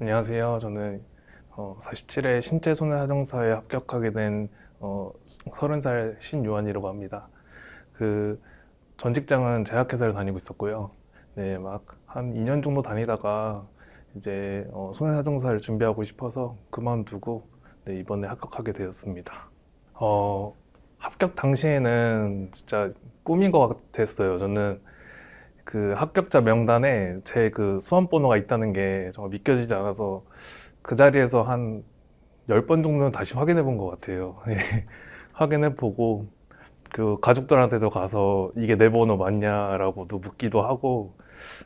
안녕하세요. 저는 어, 47회 신체 손해 사정사에 합격하게 된 어, 30살 신요한이라고 합니다. 그 전 직장은 제약회사를 다니고 있었고요. 네, 막 한 2년 정도 다니다가 이제 어, 손해 사정사를 준비하고 싶어서 그만두고 네, 이번에 합격하게 되었습니다. 어, 합격 당시에는 진짜 꿈인 것 같았어요. 저는 그 합격자 명단에 제 그 수험 번호가 있다는 게 정말 믿겨지지 않아서 그 자리에서 한1 0번 정도는 다시 확인해 본 것 같아요. 예. 확인해 보고 그 가족들한테도 가서 이게 내 번호 맞냐라고도 묻기도 하고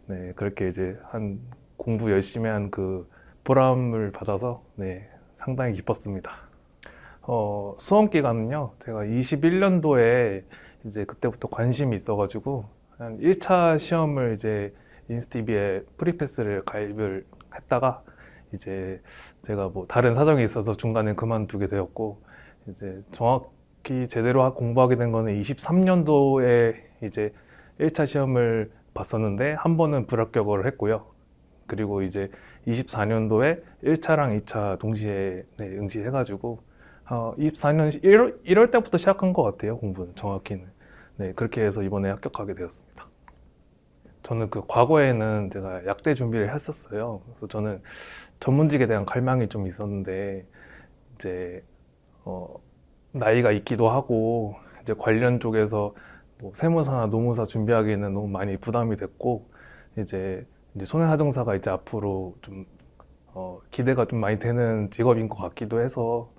네, 그렇게 이제 한 공부 열심히 한 그 보람을 받아서 네, 상당히 기뻤습니다. 어, 수험 기간은요. 제가 21년도에 이제 그때부터 관심이 있어가지고 한 1차 시험을 이제 인스티비에 프리패스를 가입을 했다가 이제 제가 뭐 다른 사정이 있어서 중간에 그만두게 되었고 이제 정확히 제대로 공부하게 된 거는 23년도에 이제 1차 시험을 봤었는데 한 번은 불합격을 했고요. 그리고 이제 24년도에 1차랑 2차 동시에 네, 응시해가지고 어, 24년 1월, 1월 때부터 시작한 것 같아요 공부는 정확히는. 네, 그렇게 해서 이번에 합격하게 되었습니다. 저는 그 과거에는 제가 약대 준비를 했었어요. 그래서 저는 전문직에 대한 갈망이 좀 있었는데 이제 어, 나이가 있기도 하고 이제 관련 쪽에서 뭐 세무사나 노무사 준비하기에는 너무 많이 부담이 됐고 이제 이제 손해사정사가 이제 앞으로 좀 어, 기대가 좀 많이 되는 직업인 것 같기도 해서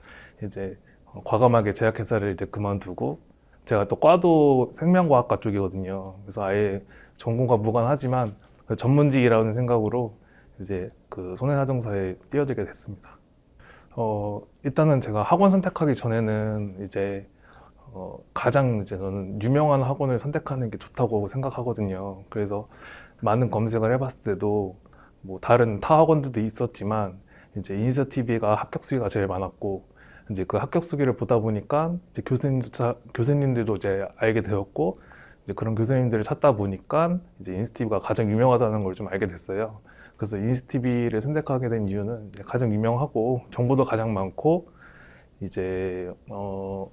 이제 과감하게 제약회사를 이제 그만두고 제가 또 과도 생명과학과 쪽이거든요. 그래서 아예 전공과 무관하지만 그 전문직이라는 생각으로 이제 그 손해사정사에 뛰어들게 됐습니다. 어, 일단은 제가 학원 선택하기 전에는 이제 어, 가장 이제 저는 유명한 학원을 선택하는 게 좋다고 생각하거든요. 그래서 많은 검색을 해봤을 때도 뭐 다른 타 학원들도 있었지만 이제 인스티비가 합격 수위가 제일 많았고 이제 그 합격 수기를 보다 보니까 이제 교수님들 차, 교수님들도 이제 알게 되었고 이제 그런 교수님들을 찾다 보니까 이제 인스티브가 가장 유명하다는 걸 좀 알게 됐어요. 그래서 인스티브를 선택하게 된 이유는 이제 가장 유명하고 정보도 가장 많고 이제 어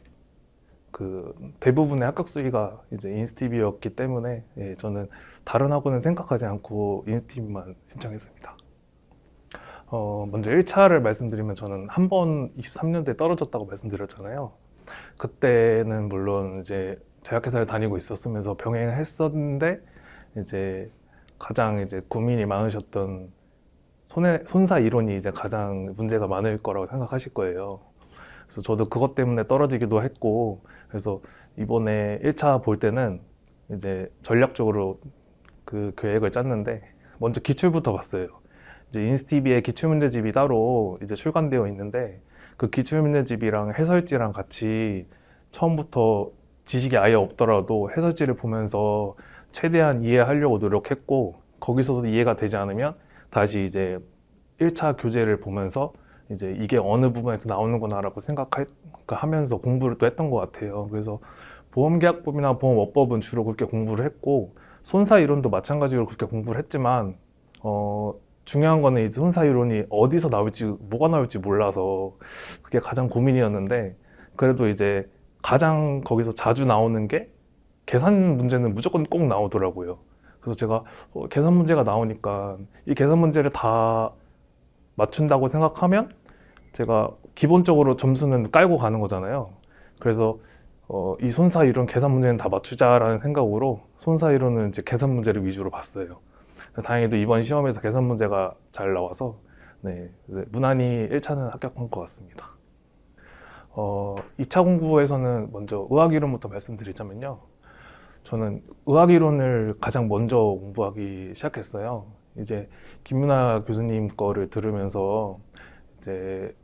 그 대부분의 합격 수위가 이제 인스티비였기 때문에 예, 저는 다른 학원은 생각하지 않고 인스티브만 신청했습니다. 어, 먼저 1차를 말씀드리면 저는 한 번2 3년대에 떨어졌다고 말씀드렸잖아요. 그때는 물론 이제 제약회사를 다니고 있었으면서 병행을 했었는데 이제 가장 이제 고민이 많으셨던 손해, 손사 이론이 이제 가장 문제가 많을 거라고 생각하실 거예요. 그래서 저도 그것 때문에 떨어지기도 했고 그래서 이번에 1차 볼 때는 이제 전략적으로 그 계획을 짰는데 먼저 기출부터 봤어요. 이제 인스티비의 기출문제집이 따로 이제 출간되어 있는데 그 기출문제집이랑 해설지랑 같이 처음부터 지식이 아예 없더라도 해설지를 보면서 최대한 이해하려고 노력했고 거기서도 이해가 되지 않으면 다시 이제 1차 교재를 보면서 이제 이게 어느 부분에서 나오는구나라고 생각하면서 그러니까 공부를 또 했던 것 같아요. 그래서 보험계약법이나 보험업법은 주로 그렇게 공부를 했고 손사 이론도 마찬가지로 그렇게 공부를 했지만 어, 중요한 거는 이제 혼사이론이 어디서 나올지 뭐가 나올지 몰라서 그게 가장 고민이었는데 그래도 이제 가장 거기서 자주 나오는 게 계산 문제는 무조건 꼭 나오더라고요. 그래서 제가 어, 계산 문제가 나오니까 이 계산 문제를 다 맞춘다고 생각하면 제가 기본적으로 점수는 깔고 가는 거잖아요. 그래서 어, 이 손사 이론 계산 문제는 다 맞추자라는 생각으로 손사 이론은 이제 계산 문제를 위주로 봤어요. 다행히도 이번 시험에서 개선 문제가 잘 나와서 네, 무난히 1차는 합격한 것 같습니다. 어, 2차 공부에서는 먼저 의학 이론부터 말씀드리자면요. 저는 의학 이론을 가장 먼저 공부하기 시작했어요. 이제 김윤아 교수님 거를 들으면서 이제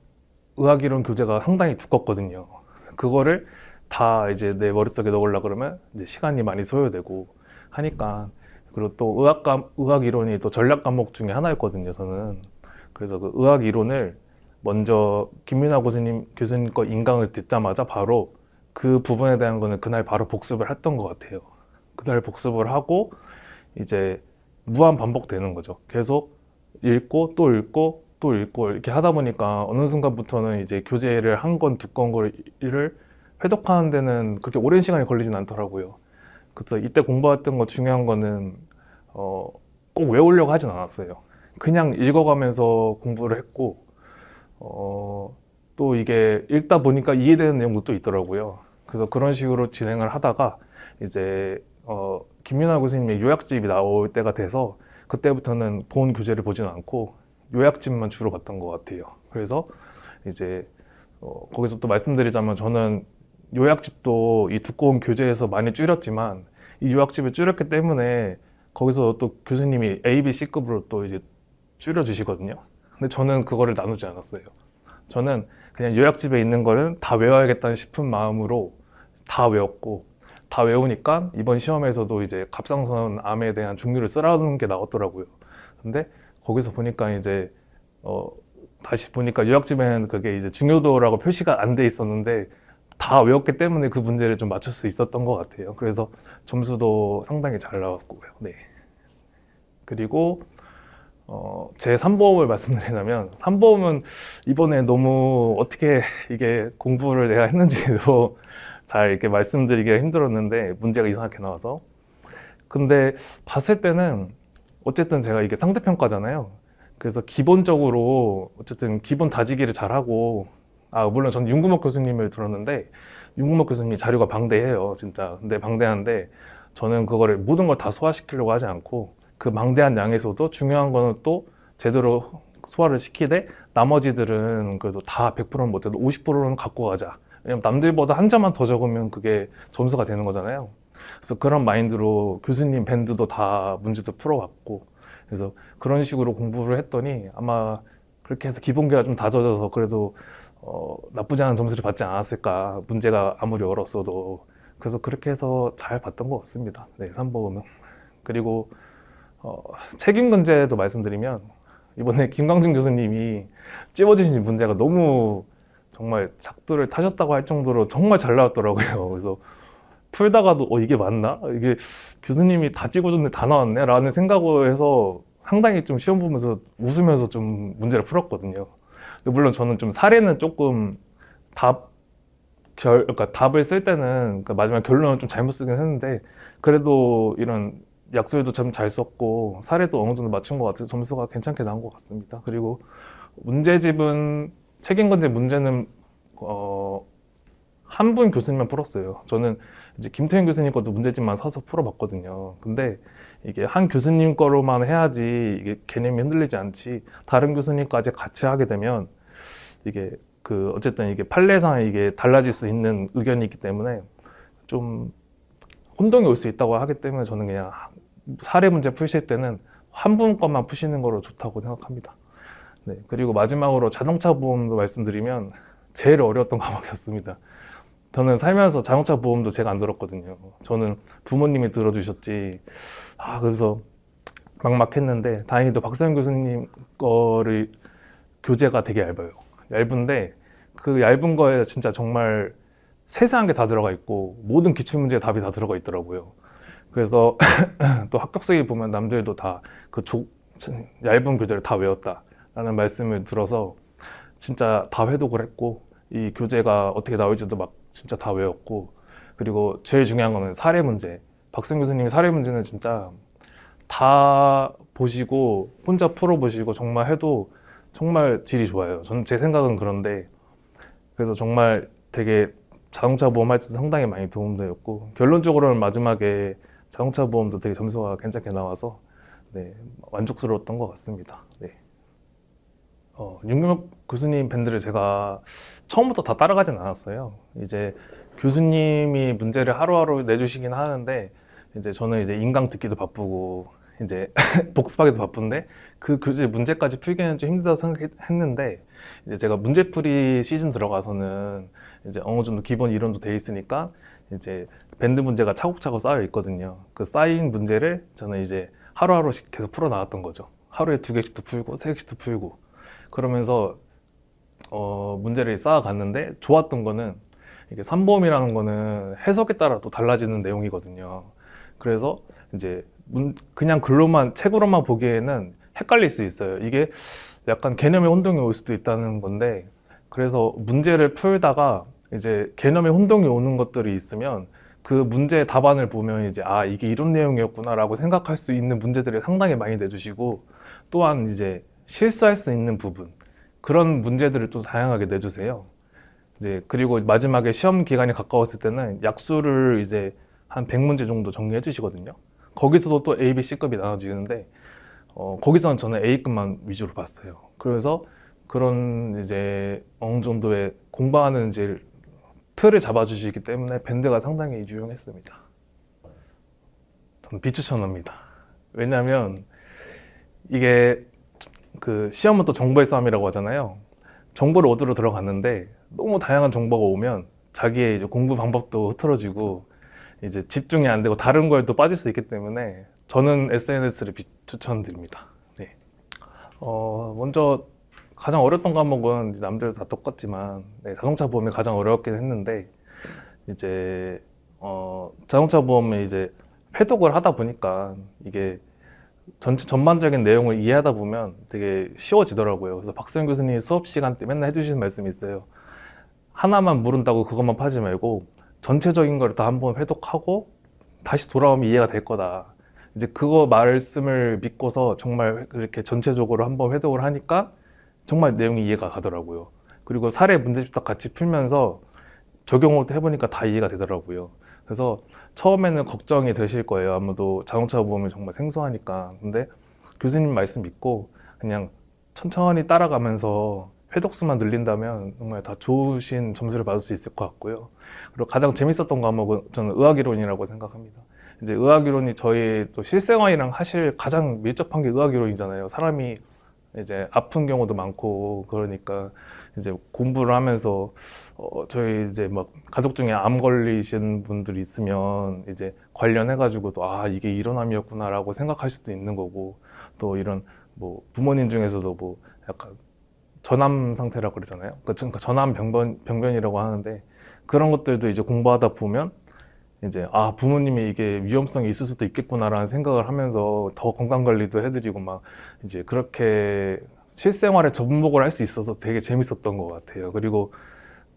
의학 이론 교재가 상당히 두껍거든요. 그거를 다 이제 내 머릿속에 넣으려 그러면 이제 시간이 많이 소요되고 하니까 그리고 또 의학과 의학 이론이 또 전략 과목 중에 하나였거든요. 저는 그래서 그 의학 이론을 먼저 김민아 교수님 교수님 거 인강을 듣자마자 바로 그 부분에 대한 거는 그날 바로 복습을 했던 것 같아요. 그날 복습을 하고 이제 무한 반복되는 거죠. 계속 읽고 또 읽고 또 읽고 이렇게 하다 보니까 어느 순간부터는 이제 교재를 한 권 두권 거를 회독하는 데는 그렇게 오랜 시간이 걸리진 않더라고요. 그래서 이때 공부했던 거 중요한 거는 어, 꼭 외우려고 하진 않았어요. 그냥 읽어가면서 공부를 했고 어, 또 이게 읽다 보니까 이해되는 내용도 또 있더라고요. 그래서 그런 식으로 진행을 하다가 이제 어, 김윤아 교수님의 요약집이 나올 때가 돼서 그때부터는 본 교재를 보진 않고 요약집만 주로 봤던 것 같아요. 그래서 이제 어, 거기서 또 말씀드리자면 저는 요약집도 이 두꺼운 교재에서 많이 줄였지만 이 요약집을 줄였기 때문에 거기서 또 교수님이 A, B, C급으로 또 이제 줄여주시거든요. 근데 저는 그거를 나누지 않았어요. 저는 그냥 요약집에 있는 거는 다 외워야겠다는 싶은 마음으로 다 외웠고 다 외우니까 이번 시험에서도 이제 갑상선 암에 대한 종류를 쓰라는 게 나왔더라고요. 근데 거기서 보니까 이제 어 다시 보니까 요약집에는 그게 이제 중요도라고 표시가 안 돼 있었는데 다 외웠기 때문에 그 문제를 좀 맞출 수 있었던 것 같아요. 그래서 점수도 상당히 잘 나왔고요. 네. 그리고 어, 제 3보험을 말씀드리자면 3보험은 이번에 너무 어떻게 이게 공부를 내가 했는지도 잘 이렇게 말씀드리기가 힘들었는데 문제가 이상하게 나와서 근데 봤을 때는 어쨌든 제가 이게 상대평가잖아요 그래서 기본적으로 어쨌든 기본 다지기를 잘하고 아, 물론 전 윤구목 교수님을 들었는데, 윤구목 교수님이 자료가 방대해요, 진짜. 근데 방대한데, 저는 그거를 모든 걸 다 소화시키려고 하지 않고, 그 방대한 양에서도 중요한 거는 또 제대로 소화를 시키되, 나머지들은 그래도 다 100%는 못해도 50%는 갖고 가자. 왜냐면 남들보다 한자만 더 적으면 그게 점수가 되는 거잖아요. 그래서 그런 마인드로 교수님 밴드도 다 문제도 풀어왔고 그래서 그런 식으로 공부를 했더니 아마 그렇게 해서 기본기가 좀 다져져서 그래도 어, 나쁘지 않은 점수를 받지 않았을까 문제가 아무리 어려어도 그래서 그렇게 해서 잘 봤던 것 같습니다 네, 3범은 그리고 어, 책임 근제도 말씀드리면 이번에 김광진 교수님이 찝어주신 문제가 너무 정말 작두를 타셨다고 할 정도로 정말 잘 나왔더라고요 그래서 풀다가도 어 이게 맞나? 이게 교수님이 다 찍어줬는데 다 나왔네? 라는 생각을 해서 상당히 좀 시험 보면서 웃으면서 좀 문제를 풀었거든요 물론 저는 좀 사례는 조금 답 결, 그러니까 답을 쓸 때는 그러니까 마지막 결론을 좀 잘못 쓰긴 했는데 그래도 이런 약술도 참잘 썼고 사례도 어느 정도 맞춘 것 같아서 점수가 괜찮게 나온 것 같습니다. 그리고 문제집은 책임건제 문제는 어, 한 분 교수님만 풀었어요. 저는 이제 김태현 교수님 것도 문제집만 사서 풀어봤거든요. 근데 이게 한 교수님 거로만 해야지 이게 개념이 흔들리지 않지 다른 교수님까지 같이 하게 되면 이게 그 어쨌든 이게 판례상 이게 달라질 수 있는 의견이 있기 때문에 좀 혼동이 올 수 있다고 하기 때문에 저는 그냥 사례 문제 푸실 때는 한 분 것만 푸시는 거로 좋다고 생각합니다. 네 그리고 마지막으로 자동차 보험도 말씀드리면 제일 어려웠던 과목이었습니다. 저는 살면서 자동차 보험도 제가 안 들었거든요. 저는 부모님이 들어주셨지. 아, 그래서 막막했는데 다행히도 박세영 교수님 거를 교재가 되게 얇아요. 얇은데 그 얇은 거에 진짜 정말 세세한 게 다 들어가 있고 모든 기출 문제 답이 다 들어가 있더라고요. 그래서 또합격석에 보면 남들도 다 그 얇은 교재를 다 외웠다라는 말씀을 들어서 진짜 다 회독을 했고 이 교재가 어떻게 나올지도 막 진짜 다 외웠고 그리고 제일 중요한 거는 사례 문제. 박승 교수님의 사례 문제는 진짜 다 보시고 혼자 풀어보시고 정말 해도 정말 질이 좋아요. 저는 제 생각은 그런데 그래서 정말 되게 자동차 보험 할 때 상당히 많이 도움되었고 결론적으로는 마지막에 자동차 보험도 되게 점수가 괜찮게 나와서 네, 만족스러웠던 것 같습니다. 네. 어, 윤경혁 교수님 밴드를 제가 처음부터 다 따라가진 않았어요. 이제 교수님이 문제를 하루하루 내주시긴 하는데 이제 저는 이제 인강 듣기도 바쁘고 이제 복습하기도 바쁜데 그 교재 문제까지 풀기는 좀 힘들다고 생각했는데 이제 제가 문제풀이 시즌 들어가서는 이제 어느 정도 기본 이론도 돼 있으니까 이제 밴드 문제가 차곡차곡 쌓여 있거든요. 그 쌓인 문제를 저는 이제 하루하루씩 계속 풀어 나갔던 거죠. 하루에 두 개씩도 풀고 세 개씩도 풀고 그러면서 어, 문제를 쌓아갔는데 좋았던 거는 이게 삼범이라는 거는 해석에 따라 또 달라지는 내용이거든요. 그래서 이제 문, 그냥 글로만 책으로만 보기에는 헷갈릴 수 있어요. 이게 약간 개념의 혼동이 올 수도 있다는 건데 그래서 문제를 풀다가 이제 개념의 혼동이 오는 것들이 있으면 그 문제의 답안을 보면 이제 아 이게 이런 내용이었구나라고 생각할 수 있는 문제들을 상당히 많이 내주시고 또한 이제 실수할 수 있는 부분 그런 문제들을 좀 다양하게 내주세요. 이제 그리고 마지막에 시험 기간이 가까웠을 때는 약수를 이제 한 100문제 정도 정리해 주시거든요. 거기서도 또 A, B, C급이 나눠지는데 어, 거기서는 저는 A급만 위주로 봤어요. 그래서 그런 이제 어느 정도의 공부하는 이제 틀을 잡아주시기 때문에 밴드가 상당히 유용했습니다. 저는 비추천합니다. 왜냐하면 이게 그 시험은 또 정보의 싸움이라고 하잖아요. 정보를 얻으러 들어갔는데 너무 다양한 정보가 오면 자기의 이제 공부 방법도 흐트러지고 이제 집중이 안 되고 다른 걸 또 빠질 수 있기 때문에 저는 SNS를 추천드립니다. 네. 어, 먼저 가장 어렸던 과목은 남들 다 똑같지만 네, 자동차 보험이 가장 어려웠긴 했는데 이제 어, 자동차 보험은 이제 회독을 하다 보니까 이게 전체 전반적인 내용을 이해하다 보면 되게 쉬워지더라고요. 그래서 박수영 교수님 수업 시간 때 맨날 해주시는 말씀이 있어요. 하나만 모른다고 그것만 파지 말고 전체적인 걸 다 한번 회독하고 다시 돌아오면 이해가 될 거다. 이제 그거 말씀을 믿고서 정말 그렇게 전체적으로 한번 회독을 하니까 정말 내용이 이해가 가더라고요. 그리고 사례 문제집도 같이 풀면서 적용을 해보니까 다 이해가 되더라고요. 그래서 처음에는 걱정이 되실 거예요. 아무도 자동차 보험이 정말 생소하니까. 근데 교수님 말씀 믿고 그냥 천천히 따라가면서 회독수만 늘린다면 정말 다 좋으신 점수를 받을 수 있을 것 같고요. 그리고 가장 재밌었던 과목은 저는 의학이론이라고 생각합니다. 이제 의학이론이 저희 또 실생활이랑 사실 가장 밀접한 게 의학이론이잖아요. 사람이 이제 아픈 경우도 많고 그러니까 이제 공부를 하면서 어 저희 이제 막 가족 중에 암 걸리신 분들이 있으면 이제 관련해 가지고도 아 이게 이런 암이었구나라고 생각할 수도 있는 거고 또 이런 뭐 부모님 중에서도 뭐 약간 전암 상태라고 그러잖아요. 그러니까 전암 병변 병변이라고 하는데 그런 것들도 이제 공부하다 보면 이제 아 부모님이 이게 위험성이 있을 수도 있겠구나라는 생각을 하면서 더 건강 관리도 해드리고 막 이제 그렇게 실생활에 접목을 할 수 있어서 되게 재밌었던 것 같아요. 그리고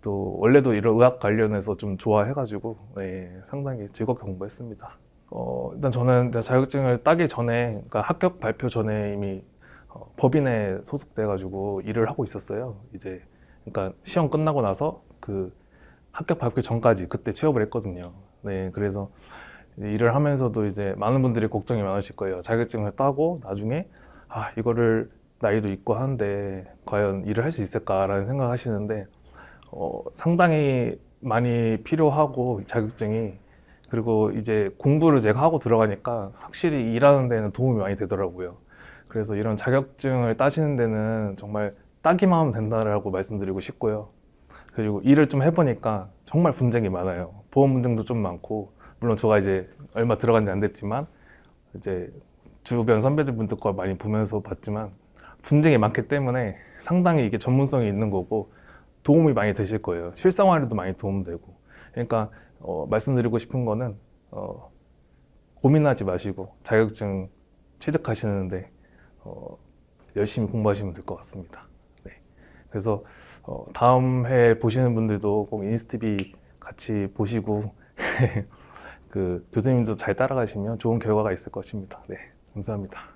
또 원래도 이런 의학 관련해서 좀 좋아해가지고 네, 상당히 즐겁게 공부했습니다. 어, 일단 저는 자격증을 따기 전에 그러니까 합격 발표 전에 이미 어, 법인에 소속돼가지고 일을 하고 있었어요. 이제 그러니까 시험 끝나고 나서 그 합격 발표 전까지 그때 취업을 했거든요. 네, 그래서 일을 하면서도 이제 많은 분들이 걱정이 많으실 거예요. 자격증을 따고 나중에 아, 이거를 나이도 있고 하는데 과연 일을 할 수 있을까라는 생각하시는데 어, 상당히 많이 필요하고 자격증이 그리고 이제 공부를 제가 하고 들어가니까 확실히 일하는 데는 도움이 많이 되더라고요. 그래서 이런 자격증을 따시는 데는 정말 따기만 하면 된다라고 말씀드리고 싶고요. 그리고 일을 좀 해보니까 정말 분쟁이 많아요. 보험 문쟁도좀 많고 물론 저가 이제 얼마 들어간지 안 됐지만 이제 주변 선배들 분들과 많이 보면서 봤지만 분쟁이 많기 때문에 상당히 이게 전문성이 있는 거고 도움이 많이 되실 거예요. 실생활에도 많이 도움되고. 그러니까 어, 말씀드리고 싶은 거는 어, 고민하지 마시고 자격증 취득하시는데 어, 열심히 공부하시면 될 것 같습니다. 네. 그래서 어, 다음 해 보시는 분들도 꼭 인스티비 같이 보시고 그 교수님도 잘 따라가시면 좋은 결과가 있을 것입니다. 네, 감사합니다.